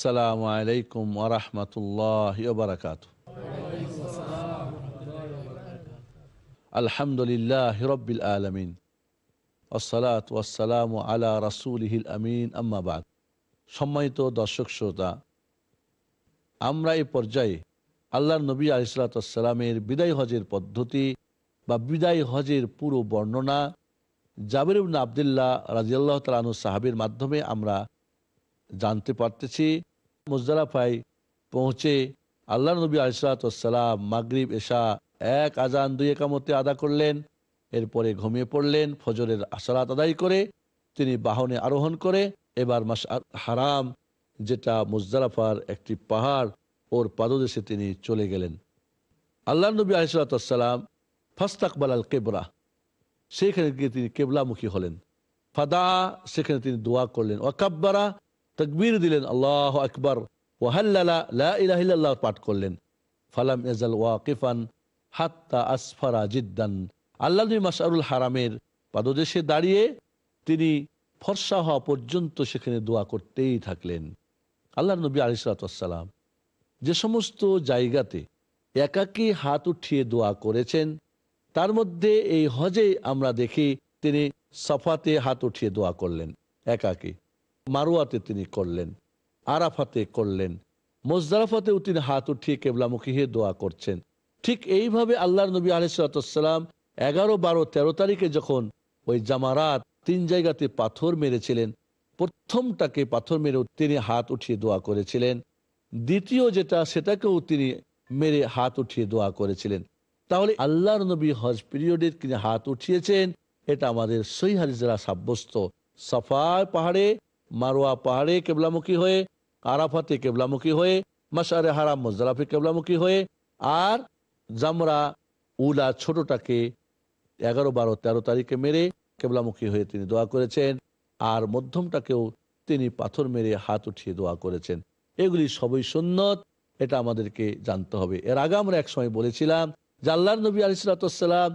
আসসালামু আলাইকুম ওরহমতুল্লাহ বারকাত আলহামদুলিল্লাহ হিরবিল আলমিন আসসালাত ওয়াসালাম আলা হিল আমিন আম্মাবাদ সম্মানিত দর্শক শ্রোতা আমরা এই পর্যায়ে আল্লাহ নবী আলিসালাতামের বিদায় হজের পদ্ধতি বা বিদায় হজের পুরো বর্ণনা জাবির আবদুল্লাহ রাজিয়াল্লাহ তালানু সাহাবের মাধ্যমে আমরা জানতে পারতেছি মুজদালাফায় পৌঁছে আল্লাহ নবী আলসালাতাম মাগরীব এশা এক আজান দুই একামতে আদা করলেন এরপরে ঘুমিয়ে পড়লেন ফজরের আসালাত আদায় করে তিনি বাহনে আরোহণ করে এবার মাস হারাম যেটা মুজদালাফার একটি পাহাড় ওর পাদদেশে তিনি চলে গেলেন আল্লাহ নবী আলসালাতাম ফাস্তাকবাল আল কেবরা সেখানে গিয়ে তিনি কেবলামুখী হলেন ফাদা সেখানে তিনি দোয়া করলেন ওয়াকাব্বারা তকবির দিলেন আল্লাহ আকবর ওয়াহাল্লাহ পাঠ করলেন ফালাম এজাল ওয়াকিফান হাত্তা আসফারা জিদ্দান আল্লাহ মাসারুল হারামের পাদদেশে দাঁড়িয়ে তিনি ফর্সা হওয়া পর্যন্ত সেখানে দোয়া করতেই থাকলেন আল্লাহ নবী আলিসালাম যে সমস্ত জায়গাতে একাকি হাত উঠিয়ে দোয়া করেছেন তার মধ্যে এই হজে আমরা দেখি তিনি সফাতে হাত উঠিয়ে দোয়া করলেন একাকি মারুয়াতে তিনি করলেন আরাফাতে করলেন মোজদারাফাতেও তিনি হাত উঠিয়ে কেবলামুখী হয়ে দোয়া করছেন ঠিক এইভাবে আল্লাহর নবী আলিসাল্লাম এগারো বারো তেরো তারিখে যখন ওই জামারাত তিন জায়গাতে পাথর মেরেছিলেন প্রথমটাকে পাথর মেরেও তিনি হাত উঠিয়ে দোয়া করেছিলেন দ্বিতীয় যেটা সেটাকেও তিনি মেরে হাত উঠিয়ে দোয়া করেছিলেন তাহলে আল্লাহর নবী হজ পিরিয়ডে তিনি হাত উঠিয়েছেন এটা আমাদের সই সাব্যস্ত সাফার পাহাড়ে মারোয়া পাহাড়ে কেবলামুখী হয়ে আরাফাতে কেবলামুখী হয়ে মাসারে হারাম মোজদালাফে কেবলামুখী হয়ে আর জামরা উলা ছোটটাকে এগারো বারো তেরো তারিখে মেরে কেবলামুখী হয়ে তিনি দোয়া করেছেন আর মধ্যমটাকেও তিনি পাথর মেরে হাত উঠিয়ে দোয়া করেছেন এগুলি সবই সুন্নত এটা আমাদেরকে জানতে হবে এর আগে আমরা একসময় বলেছিলাম জাল্লার নবী আলিসাল্লাম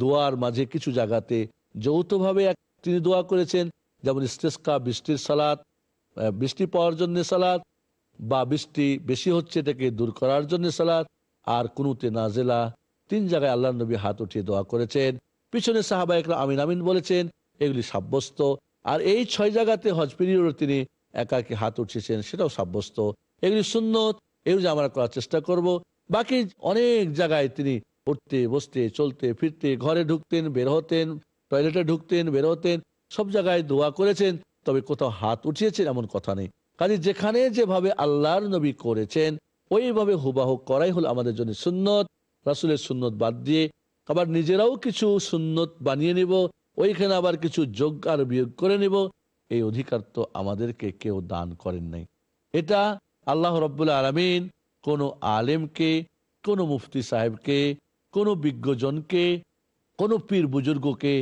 দোয়ার মাঝে কিছু জায়গাতে যৌথভাবে তিনি দোয়া করেছেন যেমন ইস্তেস্কা বৃষ্টির সালাদ বৃষ্টি পাওয়ার জন্য সালাদ বা বৃষ্টি বেশি হচ্ছে এটাকে দূর করার জন্য সালাদ আর না নাজেলা তিন জায়গায় আল্লাহ নবী হাত উঠিয়ে দোয়া করেছেন পিছনে সাহাবা একরা আমিন আমিন বলেছেন এগুলি সাব্যস্ত আর এই ছয় জায়গাতে পিরিয়ড তিনি একাকে হাত উঠিয়েছেন সেটাও সাব্যস্ত এগুলি সুন্নত এগুলি আমরা করার চেষ্টা করব বাকি অনেক জায়গায় তিনি উঠতে বসতে চলতে ফিরতে ঘরে ঢুকতেন বের হতেন টয়লেটে ঢুকতেন বের হতেন সব জায়গায় দোয়া করেছেন তবে কোথাও হাত উঠিয়েছেন এমন কথা নেই কাজে যেখানে যেভাবে আল্লাহর নবী করেছেন ওইভাবে হুবাহ করাই হল আমাদের জন্য সুন্নত রাসুলের সুন্নত বাদ দিয়ে আবার নিজেরাও কিছু সুন্নত বানিয়ে নিব ওইখানে আবার কিছু যোগ আর বিয়োগ করে নিব এই অধিকার তো আমাদেরকে কেউ দান করেন নাই এটা আল্লাহ রব্বুল্লা আলমিন কোনো আলেমকে কোনো মুফতি সাহেবকে কোনো বিজ্ঞজনকে কোনো পীর বুজুর্গকে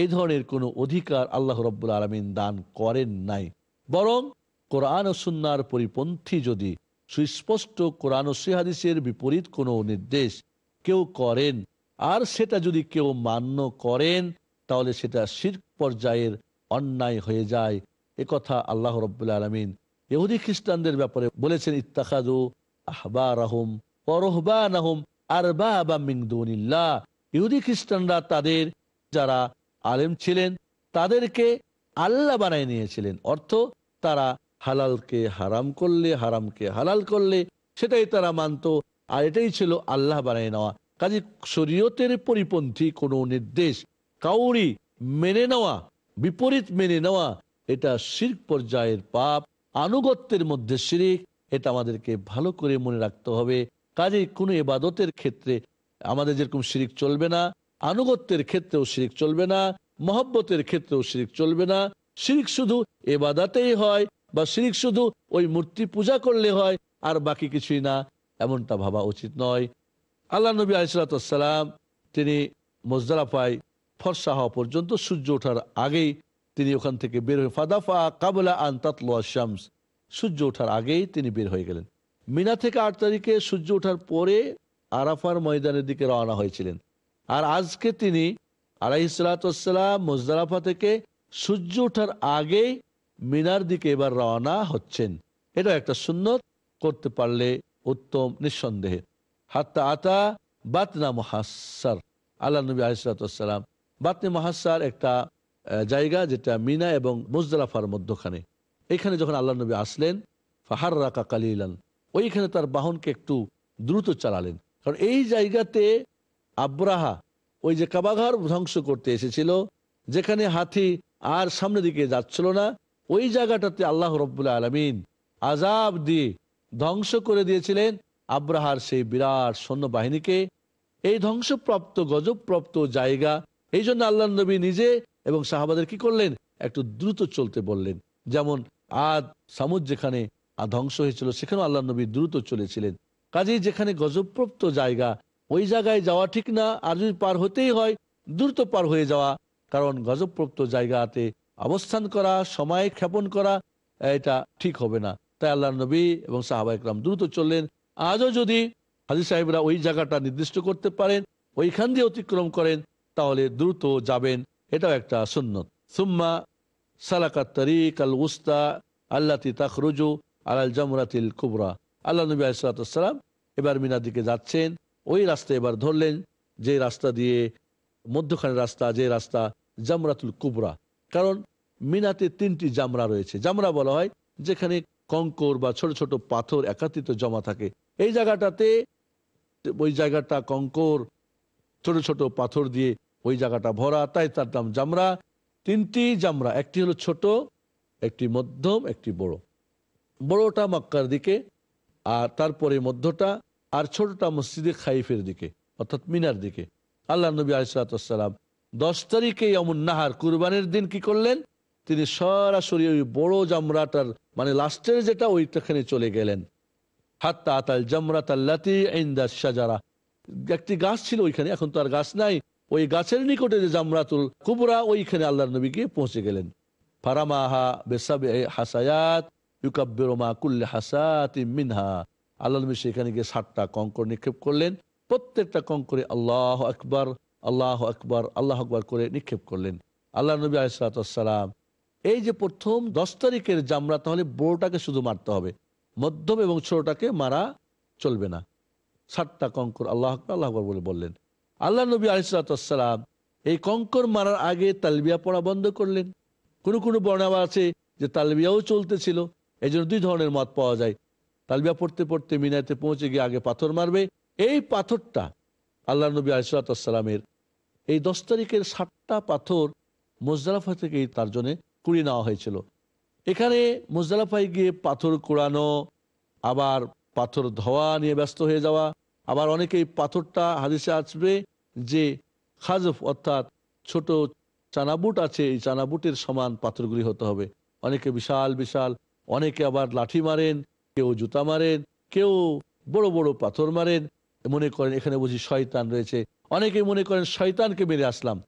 এই ধরনের কোনো অধিকার আল্লাহ রব্বুল আলমিন দান করেন নাই বরং কোরআন সুন্নার পরিপন্থী যদি সুস্পষ্ট কোরআন ও সিহাদিসের বিপরীত কোনো নির্দেশ কেউ করেন আর সেটা যদি কেউ মান্য করেন তাহলে সেটা শির পর্যায়ের অন্যায় হয়ে যায় একথা আল্লাহ রব্বুল্লা আলমিন ইহুদি খ্রিস্টানদের ব্যাপারে বলেছেন ইত্তাখাদু আহবা রাহম পরহবা নাহম আর বা মিংদুনিল্লা ইহুদি খ্রিস্টানরা তাদের যারা আলেম ছিলেন তাদেরকে আল্লাহ বানায় নিয়েছিলেন অর্থ তারা হালালকে হারাম করলে হারামকে হালাল করলে সেটাই তারা মানত আর এটাই ছিল আল্লাহ বানায় নেওয়া কাজে শরীয়তের পরিপন্থী কোনো নির্দেশ কাউরি মেনে নেওয়া বিপরীত মেনে নেওয়া এটা শির্ক পর্যায়ের পাপ আনুগত্যের মধ্যে শিরিক এটা আমাদেরকে ভালো করে মনে রাখতে হবে কাজে কোনো এবাদতের ক্ষেত্রে আমাদের যেরকম শিরিক চলবে না আনুগত্যের ক্ষেত্রেও শিরিক চলবে না মহব্বতের ক্ষেত্রেও শিরিক চলবে না শিরিক শুধু এবাদাতেই হয় বা শিরিক শুধু ওই মূর্তি পূজা করলে হয় আর বাকি কিছুই না এমনটা ভাবা উচিত নয় আল্লাহ নবী আলিসাল্লাম তিনি মজদারাফায় ফর্সা হওয়া পর্যন্ত সূর্য ওঠার আগেই তিনি ওখান থেকে বের হয়ে ফাদাফা কাবলা আন তাতলোয়া শামস সূর্য ওঠার আগেই তিনি বের হয়ে গেলেন মিনা থেকে আট তারিখে সূর্য ওঠার পরে আরাফার ময়দানের দিকে রওনা হয়েছিলেন আর আজকে তিনি আলাইসালাম মুজদারাফা থেকে সূর্য ওঠার আগে মিনার দিকে এবার রওনা হচ্ছেন এটা একটা সুন্নত করতে পারলে উত্তম নিঃসন্দেহে হাত্তা আতা বাতনা মহাসার আল্লাহ নবী আলিসালাম বাতনি মহাসার একটা জায়গা যেটা মিনা এবং মুজদারাফার মধ্যখানে এখানে যখন আল্লাহ নবী আসলেন ফাহার রাকা কালিলান ওইখানে তার বাহনকে একটু দ্রুত চালালেন কারণ এই জায়গাতে আব্রাহা ওই যে কাবাঘর ধ্বংস করতে এসেছিল যেখানে হাতি আর সামনের দিকে যাচ্ছিল না ওই জায়গাটাতে আল্লাহ রব্বুল্লা আলমিন আজাব দিয়ে ধ্বংস করে দিয়েছিলেন আব্রাহার সেই বিরাট সৈন্যবাহিনীকে এই ধ্বংসপ্রাপ্ত গজবপ্রাপ্ত জায়গা এই জন্য আল্লাহ নবী নিজে এবং সাহাবাদের কি করলেন একটু দ্রুত চলতে বললেন যেমন আদ সামুদ যেখানে ধ্বংস হয়েছিল সেখানেও আল্লাহ নবী দ্রুত চলেছিলেন কাজেই যেখানে গজবপ্রাপ্ত জায়গা ওই জায়গায় যাওয়া ঠিক না আর যদি পার হতেই হয় দ্রুত পার হয়ে যাওয়া কারণ গজবপ্রাপ্ত জায়গাতে অবস্থান করা সময় ক্ষেপণ করা এটা ঠিক হবে না তাই আল্লাহ নবী এবং সাহাবা ইকরাম দ্রুত চললেন আজও যদি হাজির সাহেবরা ওই জায়গাটা নির্দিষ্ট করতে পারেন ওইখান দিয়ে অতিক্রম করেন তাহলে দ্রুত যাবেন এটাও একটা সুন্নত সুম্মা সালাকা তরিক আল উস্তা আল্লাতি তাকরুজু আল আল জমরাতিল কুবরা আল্লাহ নবী আলাইসালাম এবার মিনার দিকে যাচ্ছেন ওই রাস্তা এবার ধরলেন যে রাস্তা দিয়ে মধ্যখানে রাস্তা যে রাস্তা জামরাতুল কুবরা কারণ মিনাতে তিনটি জামরা রয়েছে জামরা বলা হয় যেখানে কঙ্কর বা ছোট ছোট পাথর একাত্রিত জমা থাকে এই জায়গাটাতে ওই জায়গাটা কঙ্কর ছোট ছোট পাথর দিয়ে ওই জায়গাটা ভরা তাই তার নাম জামরা তিনটি জামরা একটি হলো ছোট একটি মধ্যম একটি বড় বড়টা মক্কার দিকে আর তারপরে মধ্যটা আর ছোটটা মসজিদে খাইফের দিকে অর্থাৎ মিনার দিকে আল্লাহ নবী আলিসালাম দশ তারিখে অমন নাহার কুরবানের দিন কি করলেন তিনি সরাসরি ওই বড় জামরাটার মানে লাস্টের যেটা ওইটাখানে চলে গেলেন হাত্তা আতাল জামরাত আল্লাতি ইন্দাস সাজারা একটি গাছ ছিল ওইখানে এখন তো আর গাছ নাই ওই গাছের নিকটে যে জামরাতুল কুবরা ওইখানে আল্লাহ নবী গিয়ে পৌঁছে গেলেন ফারামাহা বেসাবে হাসায়াত ইউকাব্বেরমা কুল্লে হাসাত মিনহা আল্লাহ নবী সেখানে গিয়ে ষাটটা কঙ্কর নিক্ষেপ করলেন প্রত্যেকটা কঙ্করে আল্লাহ আকবর আল্লাহ আকবর আল্লাহ আকবর করে নিক্ষেপ করলেন আল্লাহ নবী আলাতাম এই যে প্রথম দশ তারিখের জামরা তাহলে বড়টাকে শুধু মারতে হবে মধ্যম এবং ছোটটাকে মারা চলবে না ষাটটা কঙ্কর আল্লাহ আকবর আল্লাহ আকবর বলে বললেন আল্লাহ নবী আলিসালাম এই কঙ্কর মারার আগে তালবিয়া পড়া বন্ধ করলেন কোনো কোনো বর্ণাবা আছে যে তালবিয়াও চলতেছিল এই জন্য দুই ধরনের মত পাওয়া যায় তালবিয়া পড়তে পড়তে মিনাতে পৌঁছে গিয়ে আগে পাথর মারবে এই পাথরটা আল্লাহ নবী আলিসালামের এই দশ তারিখের সাতটা পাথর মোজারাফা থেকেই তার জন্য কুড়ি নেওয়া হয়েছিল এখানে মোজদালাফায় গিয়ে পাথর কুড়ানো আবার পাথর ধোয়া নিয়ে ব্যস্ত হয়ে যাওয়া আবার অনেকেই পাথরটা হাদিসে আসবে যে খাজফ অর্থাৎ ছোট চানাবুট আছে এই চানাবুটের সমান পাথরগুলি হতে হবে অনেকে বিশাল বিশাল অনেকে আবার লাঠি মারেন কেউ জুতা মারেন কেউ বড় বড় পাথর মারেন মনে করেন এখানে বুঝি শয়তান রয়েছে অনেকে মনে করেন শয়তানকে মেরে আসলাম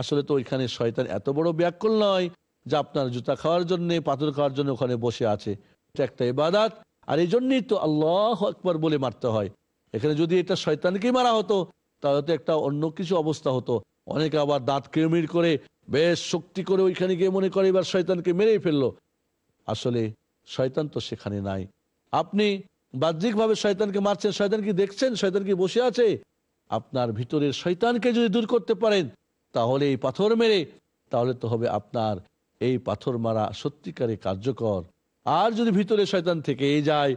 আসলে তো ওইখানে শয়তান এত বড় ব্যাকুল নয় যে আপনার জুতা খাওয়ার জন্য পাথর খাওয়ার জন্য ওখানে বসে আছে এটা একটা ইবাদাত আর এই জন্যই তো আল্লাহ একবার বলে মারতে হয় এখানে যদি এটা শয়তানকেই মারা হতো তাহলে তো একটা অন্য কিছু অবস্থা হতো অনেকে আবার দাঁত কেমির করে বেশ শক্তি করে ওইখানে গিয়ে মনে করে এবার শয়তানকে মেরেই ফেললো আসলে শয়তান তো সেখানে নাই আপনি বাহ্যিকভাবে শয়তানকে মারছেন শয়তান কি দেখছেন শয়তান কি বসে আছে আপনার ভিতরের শয়তানকে যদি দূর করতে পারেন তাহলে এই পাথর মেরে তাহলে তো হবে আপনার এই পাথর মারা সত্যিকারে কার্যকর আর যদি ভিতরে শয়তান থেকে যায়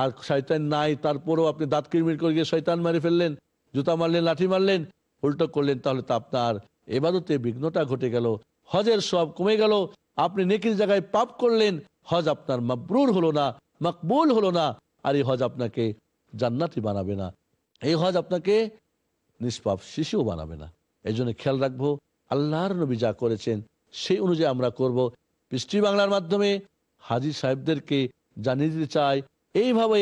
আর শয়তান নাই তারপরেও আপনি দাঁত কিরমির করে গিয়ে শয়তান মারে ফেললেন জুতা মারলেন লাঠি মারলেন উল্টো করলেন তাহলে তো আপনার এবাদতে বিঘ্নটা ঘটে গেল হজের সব কমে গেল আপনি নেকির জায়গায় পাপ করলেন হজ আপনার মাবরুর হলো না মকবুল হলো না আর এই হজ আপনাকে জান্নাতি বানাবে না এই হজ আপনাকে নিষ্পাপ শিশুও বানাবে না এই জন্য খেয়াল রাখবো আল্লাহর নবী যা করেছেন সেই অনুযায়ী আমরা করব পৃষ্টি বাংলার মাধ্যমে হাজি সাহেবদেরকে জানিয়ে দিতে চাই এইভাবে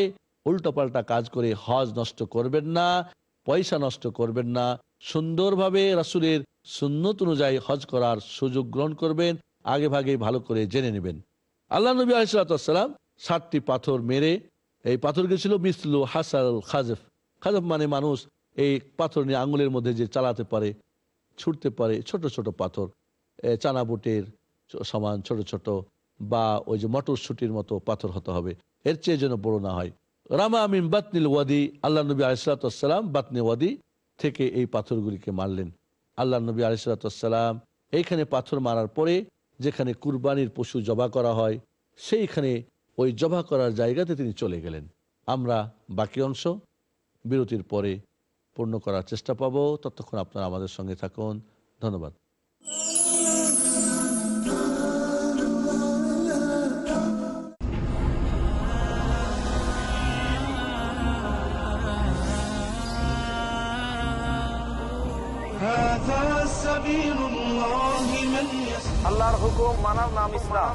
উল্টোপাল্টা কাজ করে হজ নষ্ট করবেন না পয়সা নষ্ট করবেন না সুন্দরভাবে রাসুলের সুন্নত অনুযায়ী হজ করার সুযোগ গ্রহণ করবেন আগে ভাগে ভালো করে জেনে নেবেন আল্লাহ নবী আলিসাল্লাম সাতটি পাথর মেরে এই পাথরকে ছিল মিসলু হাসাল খাজেফ খাজেফ মানে মানুষ এই পাথর নিয়ে আঙুলের মধ্যে যে চালাতে পারে ছুটতে পারে ছোট ছোট পাথর চানাবুটের সমান ছোট ছোট বা ওই যে মটরশুটির মতো পাথর হতে হবে এর চেয়ে যেন বড় না হয় রামা আমিন বাতনিল ওয়াদি আল্লাহ নবী আলিসাল্লাম বাতনি ওয়াদি থেকে এই পাথরগুলিকে মারলেন আল্লাহ নবী আলিসাল্লাম এইখানে পাথর মারার পরে যেখানে কুরবানির পশু জবা করা হয় সেইখানে ওই জবা করার জায়গাতে তিনি চলে গেলেন আমরা বাকি অংশ বিরতির পরে পূর্ণ করার চেষ্টা পাবো ততক্ষণ আপনারা আমাদের সঙ্গে থাকুন ধন্যবাদ আল্লাহর হুকুম মানার নাম ইসলাম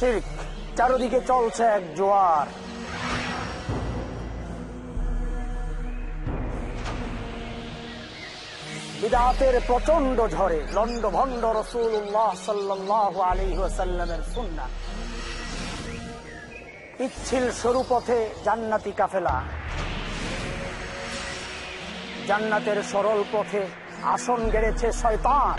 শির্ক চারদিকে চলছে এক জোয়ার বিদাতের প্রচন্ড ঝড়ে লন্ড ভন্ড রসুল আলিহাসাল্লামের সুন্না ইচ্ছিল সরু পথে জান্নাতি কাফেলা জান্নাতের সরল পথে আসন গেড়েছে শয়তান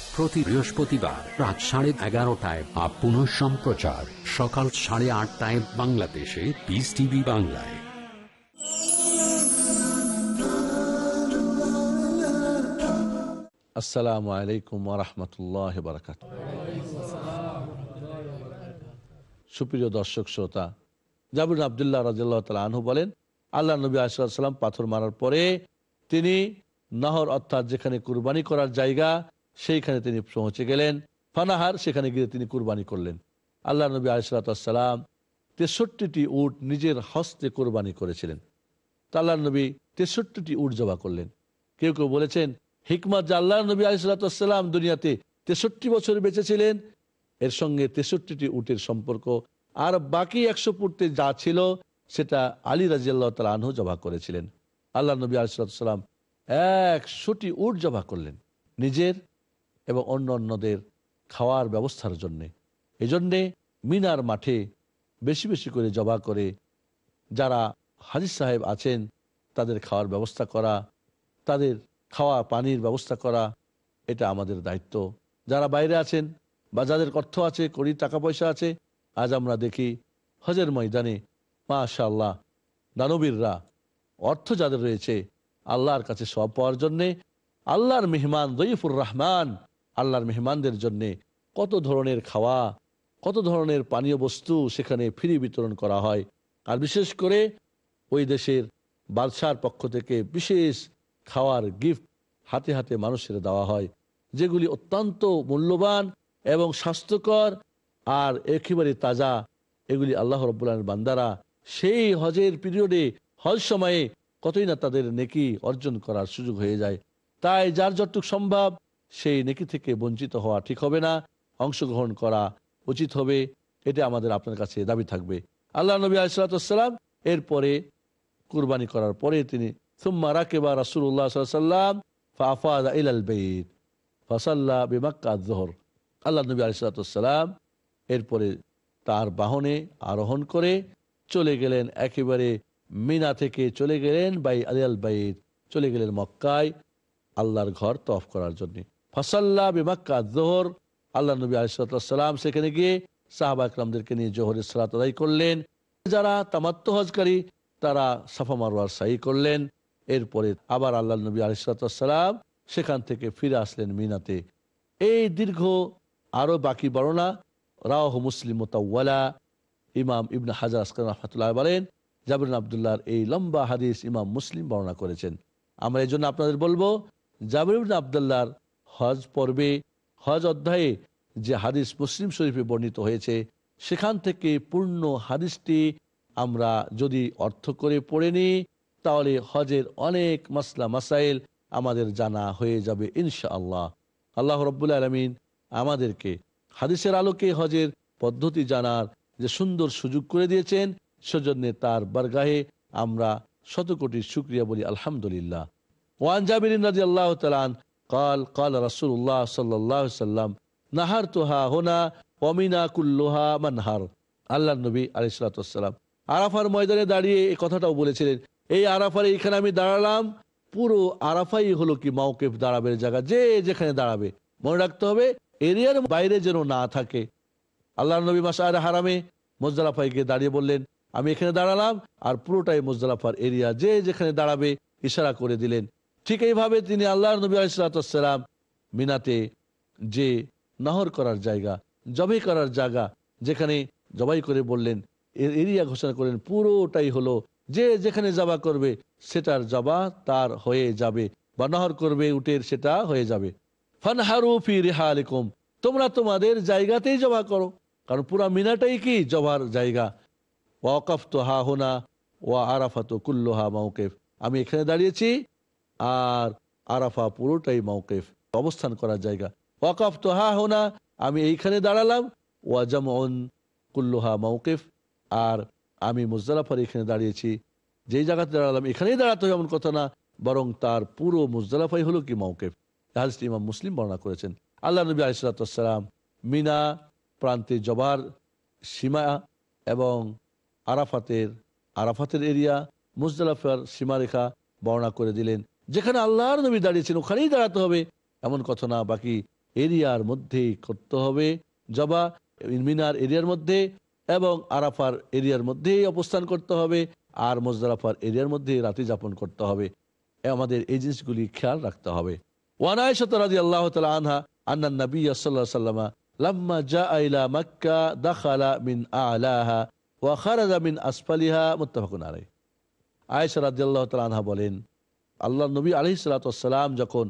প্রতি বৃহস্পতিবার রাত সাড়ে এগারোটায় আপ পুনঃ সম্প্রচার সকাল সাড়ে আটটায় বাংলাদেশে পিস টিভি বাংলায় আসসালামু আলাইকুম আহমতুল্লাহ বারকাত সুপ্রিয় দর্শক শ্রোতা জাবুল আবদুল্লাহ রাজিল্লাহ তালা আনহু বলেন আল্লাহ নবী আসাল্লাম পাথর মারার পরে তিনি নহর অর্থাৎ যেখানে কুরবানি করার জায়গা সেইখানে তিনি পৌঁছে গেলেন ফানাহার সেখানে গিয়ে তিনি কুরবানি করলেন আল্লাহ নবী আলিসালাম তেষট্টিটি উট নিজের হস্তে কোরবানি করেছিলেন আল্লাহ নবী তেষট্টিটি উট জবা করলেন কেউ কেউ বলেছেন হিকমত যে আল্লাহ নবী আলিসাল্লাম দুনিয়াতে তেষট্টি বছর বেঁচেছিলেন এর সঙ্গে তেষট্টিটি উটের সম্পর্ক আর বাকি একশো পুটতে যা ছিল সেটা আলী রাজিয়াল্লাহ তাল আনহ জবা করেছিলেন আল্লাহ নবী আলিসাল্লাম একশোটি উট জবা করলেন নিজের এবং অন্য অন্যদের খাওয়ার ব্যবস্থার জন্যে এজন্যে মিনার মাঠে বেশি বেশি করে জবা করে যারা হাজির সাহেব আছেন তাদের খাওয়ার ব্যবস্থা করা তাদের খাওয়া পানির ব্যবস্থা করা এটা আমাদের দায়িত্ব যারা বাইরে আছেন বা যাদের অর্থ আছে কড়ি টাকা পয়সা আছে আজ আমরা দেখি হজের ময়দানে মাশাল্লাহ দানবীররা অর্থ যাদের রয়েছে আল্লাহর কাছে সব পাওয়ার জন্যে আল্লাহর মেহমান দইফুর রহমান আল্লাহর মেহমানদের জন্যে কত ধরনের খাওয়া কত ধরনের পানীয় বস্তু সেখানে ফ্রি বিতরণ করা হয় আর বিশেষ করে ওই দেশের বাদশার পক্ষ থেকে বিশেষ খাওয়ার গিফট হাতে হাতে মানুষের দেওয়া হয় যেগুলি অত্যন্ত মূল্যবান এবং স্বাস্থ্যকর আর একেবারে তাজা এগুলি আল্লাহ রব্বুল্লাহর বান্দারা সেই হজের পিরিয়ডে হজ সময়ে কতই না তাদের নেকি অর্জন করার সুযোগ হয়ে যায় তাই যার যতটুক সম্ভব সেই নেকি থেকে বঞ্চিত হওয়া ঠিক হবে না অংশগ্রহণ করা উচিত হবে এটা আমাদের আপনার কাছে দাবি থাকবে আল্লাহ নবী আসলাতাম এরপরে কুরবানি করার পরে তিনি সুম্মা রাকেবা রাসুল্লাহ সাল্লাম ফাফাদ ইলাল বেদ ফাসাল্লা বিমাক্কা জোহর আল্লাহ নবী আলিসাল্লাম এরপরে তার বাহনে আরোহণ করে চলে গেলেন একেবারে মিনা থেকে চলে গেলেন বাই আলিয়াল বাইর চলে গেলেন মক্কায় আল্লাহর ঘর তফ করার জন্যে ফসল্লা বিমাক্কা জোহর আল্লাহ নবী আলিসাল্লাম সেখানে গিয়ে সাহাবা ইকলামদেরকে নিয়ে জোহরের সালাত আদায় করলেন যারা তামাত্ম হজকারী তারা সাফা মারোয়ার সাহি করলেন এরপরে আবার আল্লাহ নবী আলিসাল্লাম সেখান থেকে ফিরে আসলেন মিনাতে এই দীর্ঘ আরও বাকি বর্ণনা রাহ মুসলিম মোতাওয়ালা ইমাম ইবনা হাজার আসকান বলেন জাবরিন আবদুল্লাহর এই লম্বা হাদিস ইমাম মুসলিম বর্ণনা করেছেন আমরা এই জন্য আপনাদের বলবো জাবির ইবনা আবদুল্লাহর হজ পর্বে হজ অধ্যায়ে যে হাদিস মুসলিম শরীফে বর্ণিত হয়েছে সেখান থেকে পূর্ণ হাদিসটি আমরা যদি অর্থ করে পড়ে নিই তাহলে হজের অনেক মাসলা মাসাইল আমাদের জানা হয়ে যাবে ইনশা আল্লাহ আল্লাহ রব্বুল আলমিন আমাদেরকে হাদিসের আলোকে হজের পদ্ধতি জানার যে সুন্দর সুযোগ করে দিয়েছেন সেজন্যে তার বারগাহে আমরা শতকোটি শুক্রিয়া বলি আলহামদুলিল্লাহ ওয়ান জাবির রাজি আল্লাহ তালান قال قال رسول الله صلى الله عليه وسلم নাহারতুহা হোনা অমিনা কুল্লুহা মানহার আল্লাহ নবী আলিসাল্লাম আরাফার ময়দানে দাঁড়িয়ে এই কথাটাও বলেছিলেন এই আরাফার এইখানে আমি দাঁড়ালাম পুরো আরাফাই হলো কি মাওকেফ দাঁড়াবের জায়গা যে যেখানে দাঁড়াবে মনে রাখতে হবে এরিয়ার বাইরে যেন না থাকে আল্লাহ নবী মাসার হারামে মোজালাফাই গিয়ে দাঁড়িয়ে বললেন আমি এখানে দাঁড়ালাম আর পুরোটাই মোজালাফার এরিয়া যে যেখানে দাঁড়াবে ইশারা করে দিলেন ঠিক এইভাবে তিনি আল্লাহ নবী আলাইসালাম মিনাতে যে নাহর করার জায়গা জবাই করার জায়গা যেখানে জবাই করে বললেন এরিয়া ঘোষণা করলেন পুরোটাই হলো যে যেখানে জবা করবে সেটার জবা তার হয়ে যাবে বা নহর করবে উটের সেটা হয়ে যাবে ফানহারু ফি রেহা আলিকুম তোমরা তোমাদের জায়গাতেই জবা করো কারণ পুরা মিনাটাই কি জবার জায়গা ওয়াকফ তো হা হোনা ওয়া আরাফাত কুল্লোহা মাউকেফ আমি এখানে দাঁড়িয়েছি আর আরাফা পুরোটাই মৌকেফ অবস্থান করার জায়গা ওয়াকফ তো হা হোনা আমি এইখানে দাঁড়ালাম ওয়াজাম কুল্লোহা কুল্লুহা মৌকেফ আর আমি মুজদালাফার এখানে দাঁড়িয়েছি যেই জায়গাতে দাঁড়ালাম এখানেই দাঁড়াতে হবে এমন কথা না বরং তার পুরো মুজদালাফাই হলো কি মৌকেফ হাজটি ইমাম মুসলিম বর্ণনা করেছেন আল্লাহ নবী আলিসাল্লাম মিনা প্রান্তে জবার সীমা এবং আরাফাতের আরাফাতের এরিয়া মুজদালাফার সীমারেখা বর্ণনা করে দিলেন যেখানে আল্লাহর নবী দাঁড়িয়েছেন ওখানেই দাঁড়াতে হবে এমন কথা না বাকি এরিয়ার মধ্যেই করতে হবে জবা মিনার এরিয়ার মধ্যে এবং আরাফার এরিয়ার মধ্যেই অবস্থান করতে হবে আর মোজদারাফার এরিয়ার মধ্যে রাতে যাপন করতে হবে আমাদের এই জিনিসগুলি খেয়াল রাখতে হবে ওয়ানায় সতরাজি আল্লাহ তালা আনহা আন্না নবী সাল্লাহ সাল্লামা লাম্মা জা আইলা মক্কা দাখালা মিন আলাহা ওয়াখারাজা মিন আসফালিহা মোত্তাফাকুন আলাই আয়েশা রাজি আল্লাহ তালা আনহা বলেন আল্লাহ নবী আলি সালাতাম যখন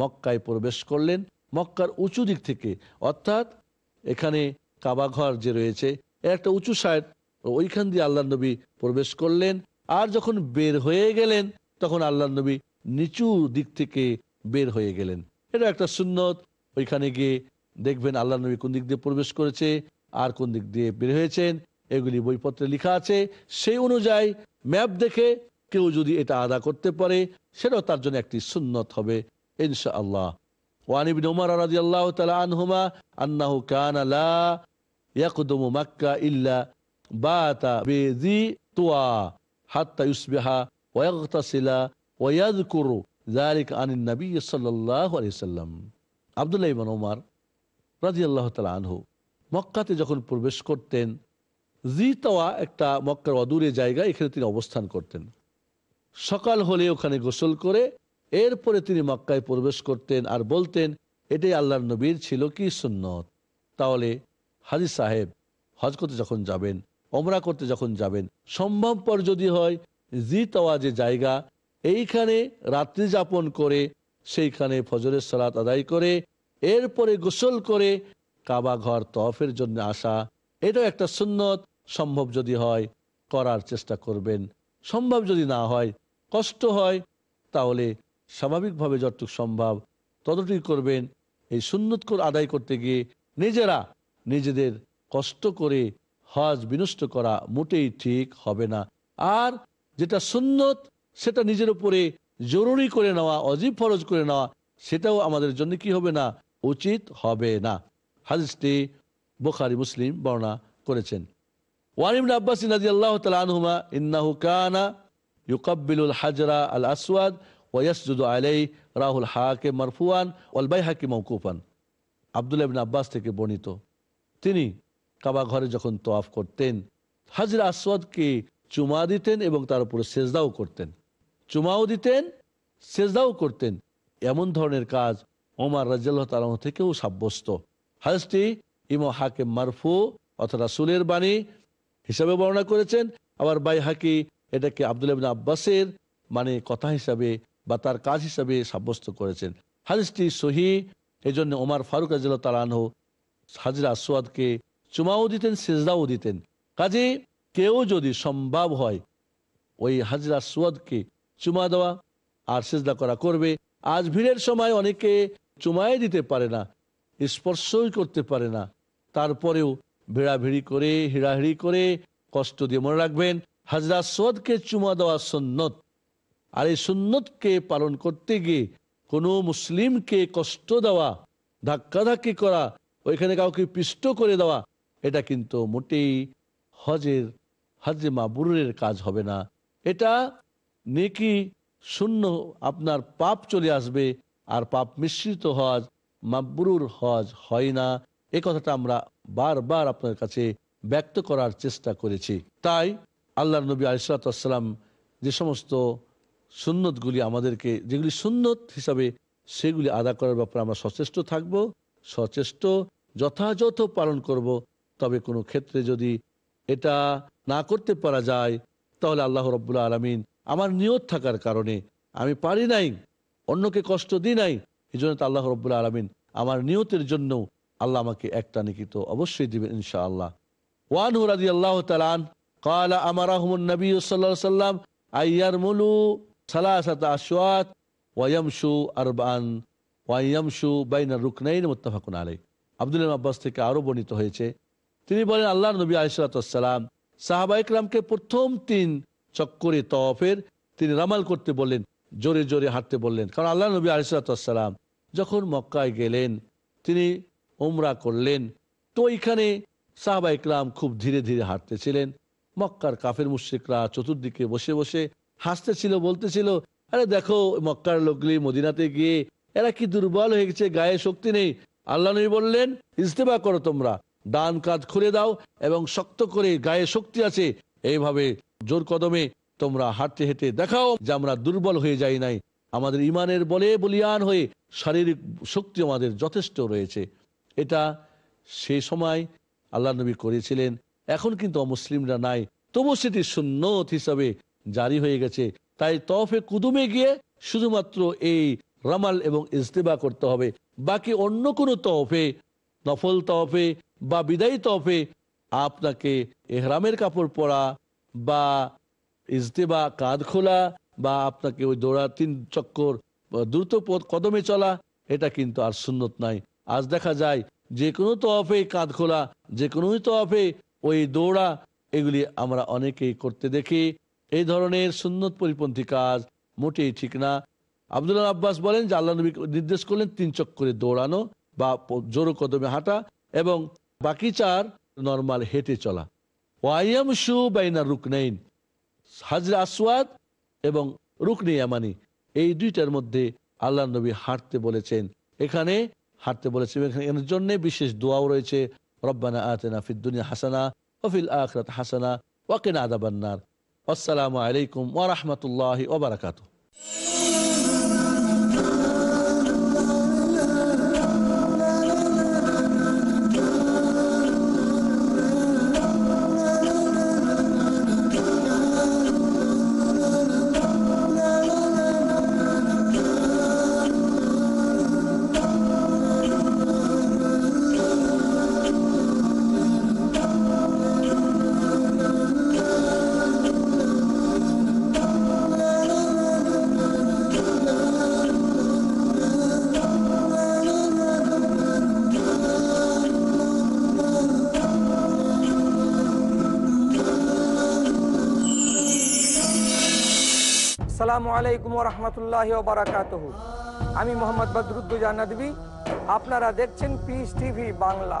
মক্কায় প্রবেশ করলেন মক্কার উঁচু দিক থেকে অর্থাৎ এখানে কাবাঘর যে রয়েছে একটা উঁচু সাইড ওইখান দিয়ে আল্লাহ নবী প্রবেশ করলেন আর যখন বের হয়ে গেলেন তখন আল্লাহ নবী নিচু দিক থেকে বের হয়ে গেলেন এটা একটা সুন্নত ওইখানে গিয়ে দেখবেন আল্লাহ নবী কোন দিক দিয়ে প্রবেশ করেছে আর কোন দিক দিয়ে বের হয়েছেন এগুলি বইপত্রে লেখা আছে সেই অনুযায়ী ম্যাপ দেখে কেউ যদি এটা আদা করতে পারে সেটাও তার জন্য একটি সুন্নত হবে ইনশা আল্লাহ وعن ابن عمر رضي الله تعالى عنهما أنه كان لا يقدم مكة إلا بات بذي طوى حتى يصبح ويغتسل ويذكر ذلك عن النبي صلى الله عليه وسلم আবদুল্লাহ ইবন ওমার রাজি আল্লাহ তালা আনহু মক্কাতে যখন প্রবেশ করতেন জিতওয়া একটা মক্কার অদূরে জায়গা এখানে তিনি অবস্থান করতেন সকাল হলে ওখানে গোসল করে এরপরে তিনি মক্কায় প্রবেশ করতেন আর বলতেন এটাই আল্লাহ নবীর ছিল কি সুন্নত তাহলে হাজি সাহেব হজ করতে যখন যাবেন অমরা করতে যখন যাবেন সম্ভবপর যদি হয় জি তাওয়া যে জায়গা এইখানে রাত্রি যাপন করে সেইখানে ফজরের সালাত আদায় করে এরপরে গোসল করে কাবা ঘর তফের জন্য আসা এটাও একটা সুন্নত সম্ভব যদি হয় করার চেষ্টা করবেন সম্ভব যদি না হয় কষ্ট হয় তাহলে স্বাভাবিকভাবে যতটুকু সম্ভব ততটুকু করবেন এই কর আদায় করতে গিয়ে নিজেরা নিজেদের কষ্ট করে হজ বিনষ্ট করা মোটেই ঠিক হবে না আর যেটা সুন্নত সেটা নিজের উপরে জরুরি করে নেওয়া অজীব ফরজ করে নেওয়া সেটাও আমাদের জন্য কি হবে না উচিত হবে না হাদিসটি বোখারি মুসলিম বর্ণনা করেছেন ওয়ারিম আব্বাসী নাজি আল্লাহ তালা আনহুমা ইন্নাহু কানা ইউকাব্বিলুল হাজরা আল আসওয়াদ ওয়াসজুদ আলাই রাহুল হাকে মারফুয়ান ওয়ালবাই হাকি মৌকুফান আবদুল্লাহ ইবিন আব্বাস থেকে বর্ণিত তিনি কাবা ঘরে যখন তোয়াফ করতেন হাজরা আসওয়াদকে চুমা দিতেন এবং তার উপরে সেজদাও করতেন চুমাও দিতেন সেজদাও করতেন এমন ধরনের কাজ ওমার রাজিয়াল্লাহ তালাহ থেকেও সাব্যস্ত হাজটি ইমো হাকিম মারফু অথবা রাসুলের বাণী হিসাবে বর্ণনা করেছেন আবার বাই হাকি এটাকে আবদুল্লাহ আব্বাসের মানে কথা হিসাবে বা তার কাজ হিসাবে সাব্যস্ত করেছেন হাদিসটি সহি এই জন্য ওমার ফারুক আজিল তালানহ হাজরা আসোয়াদকে চুমাও দিতেন সেজদাও দিতেন কাজে কেউ যদি সম্ভব হয় ওই হাজরা আসোয়াদকে চুমা দেওয়া আর সেজদা করা করবে আজ ভিড়ের সময় অনেকে চুমায় দিতে পারে না স্পর্শই করতে পারে না তারপরেও ভিড়াভিড়ি করে হিড়াহিড়ি করে কষ্ট দিয়ে মনে রাখবেন হাজরা সোদকে চুমা দেওয়া সন্ন্যত আর এই সুন্নতকে পালন করতে গিয়ে কোনো মুসলিমকে কষ্ট দেওয়া ধাক্কাধাক্কি করা ওইখানে কাউকে পিষ্ট করে দেওয়া এটা কিন্তু মোটেই হজের হজে মাবুরের কাজ হবে না এটা নেকি শূন্য আপনার পাপ চলে আসবে আর পাপ মিশ্রিত হজ মাবরুর হজ হয় না এ কথাটা আমরা বারবার আপনার কাছে ব্যক্ত করার চেষ্টা করেছি তাই আল্লাহ নবী আলিসালাম যে সমস্ত সুন্নতগুলি আমাদেরকে যেগুলি সুন্নত হিসাবে সেগুলি আদা করার ব্যাপারে আমরা সচেষ্ট থাকব সচেষ্ট যথাযথ পালন করব তবে কোনো ক্ষেত্রে যদি এটা না করতে পারা যায় তাহলে আল্লাহ রব্বুল্লা আলমিন আমার নিয়ত থাকার কারণে আমি পারি নাই অন্যকে কষ্ট দিই নাই এই জন্য তো আল্লাহ রব্বুল্লা আলমিন আমার নিয়তের জন্য আল্লাহ আমাকে একটা নিকিত অবশ্যই দিবেন ইনশা আল্লাহ ওয়ান হুরাদি আল্লাহ তালান কালা আমার আহমদ নবী সাল্লা সাল্লাম আয়ার মুলু সালাসাত আশাত ওয়ামশু আরবান ওয়াইয়ামশু বাইনা রুকনাইন মোত্তাফাকুন আলী আবদুল্লাম আব্বাস থেকে আরও বর্ণিত হয়েছে তিনি বলেন আল্লাহ নবী আলিসালাম সাহাবা ইকরামকে প্রথম তিন চক্করে তফের তিনি রামাল করতে বললেন জোরে জোরে হাঁটতে বললেন কারণ আল্লাহ নবী আলিসালাম যখন মক্কায় গেলেন তিনি ওমরা করলেন তো এখানে সাহাবা ইকরাম খুব ধীরে ধীরে হাঁটতেছিলেন মক্কার কাফের মুশ্রিকরা চতুর্দিকে বসে বসে হাসতেছিল বলতেছিল আরে দেখো মক্কার লোকগুলি মদিনাতে গিয়ে এরা কি দুর্বল হয়ে গেছে গায়ে শক্তি নেই আল্লাহ নবী বললেন ইস্তেফা করো তোমরা ডান কাজ খুলে দাও এবং শক্ত করে গায়ে শক্তি আছে এইভাবে জোর কদমে তোমরা হাঁটতে হেঁটে দেখাও যে আমরা দুর্বল হয়ে যাই নাই আমাদের ইমানের বলে বলিয়ান হয়ে শারীরিক শক্তি আমাদের যথেষ্ট রয়েছে এটা সে সময় আল্লাহ নবী করেছিলেন এখন কিন্তু অমুসলিমরা নাই তবু সেটি সুন্নত হিসাবে জারি হয়ে গেছে তাই তফে কুদুমে গিয়ে শুধুমাত্র এই রামাল এবং ইজতেবা করতে হবে বাকি অন্য কোনো তফে নফল তফে বা বিদায়ী তফে আপনাকে এহরামের কাপড় পরা বা ইজতেবা কাঁধ খোলা বা আপনাকে ওই দৌড়া তিন চক্কর দ্রুত পথ কদমে চলা এটা কিন্তু আর সুন্নত নাই আজ দেখা যায় যে কোনো তফে কাঁধ খোলা যে কোনো তফে ওই দৌড়া এগুলি আমরা অনেকেই করতে দেখি এই ধরনের সুন্নত পরিপন্থী কাজ মোটেই ঠিক না আবদুল্লাহ আব্বাস বলেন যে আল্লাহ নবী নির্দেশ করলেন তিন চক্করে দৌড়ানো বা জোর কদমে হাঁটা এবং বাকি চার নর্মাল হেঁটে চলা ওয়াইম শু বাইনা রুকনাইন হাজরা আসওয়াদ এবং নেই ইয়ামানি এই দুইটার মধ্যে আল্লাহ নবী হাঁটতে বলেছেন এখানে হাঁটতে বলেছেন এখানে জন্য বিশেষ দোয়াও রয়েছে ربنا آتنا في الدنيا حسنة وفي الآخرة حسنة وقنا عذاب النار والسلام عليكم ورحمة الله وبركاته আসসালামু আলাইকুম রহমতুল্লাহ বারাকাত আমি মোহাম্মদ বদরুদ্দুজা নদী আপনারা দেখছেন পিস টিভি বাংলা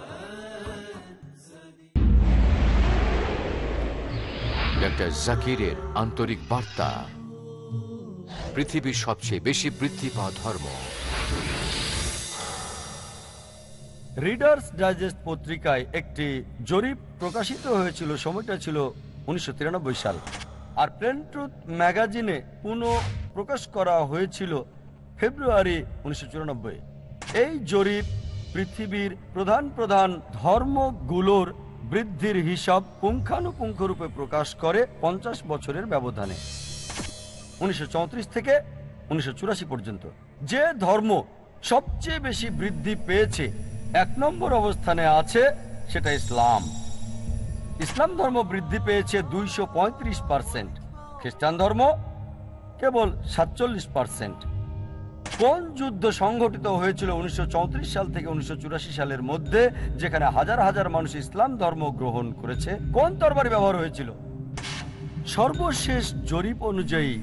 ডক্টর জাকিরের আন্তরিক বার্তা পৃথিবীর সবচেয়ে বেশি বৃদ্ধি পাওয়া ধর্ম রিডার্স ডাইজেস্ট পত্রিকায় একটি জরিপ প্রকাশিত হয়েছিল সময়টা ছিল উনিশশো সাল আর প্লেন ম্যাগাজিনে পুনঃ প্রকাশ করা হয়েছিল ফেব্রুয়ারি উনিশশো এই জরিপ পৃথিবীর প্রধান প্রধান ধর্মগুলোর বৃদ্ধির হিসাব পুঙ্খানুপুঙ্খ রূপে প্রকাশ করে পঞ্চাশ বছরের ব্যবধানে উনিশশো থেকে উনিশশো পর্যন্ত যে ধর্ম সবচেয়ে বেশি বৃদ্ধি পেয়েছে এক নম্বর অবস্থানে আছে সেটা ইসলাম ইসলাম ধর্ম বৃদ্ধি পেয়েছে দুইশো পঁয়ত্রিশ খ্রিস্টান ধর্ম কেবল সাতচল্লিশ পার্সেন্ট কোন যুদ্ধ সংঘটিত হয়েছিল উনিশশো সাল থেকে উনিশশো সালের মধ্যে যেখানে হাজার হাজার মানুষ ইসলাম ধর্ম গ্রহণ করেছে কোন তরবারি ব্যবহার হয়েছিল সর্বশেষ জরিপ অনুযায়ী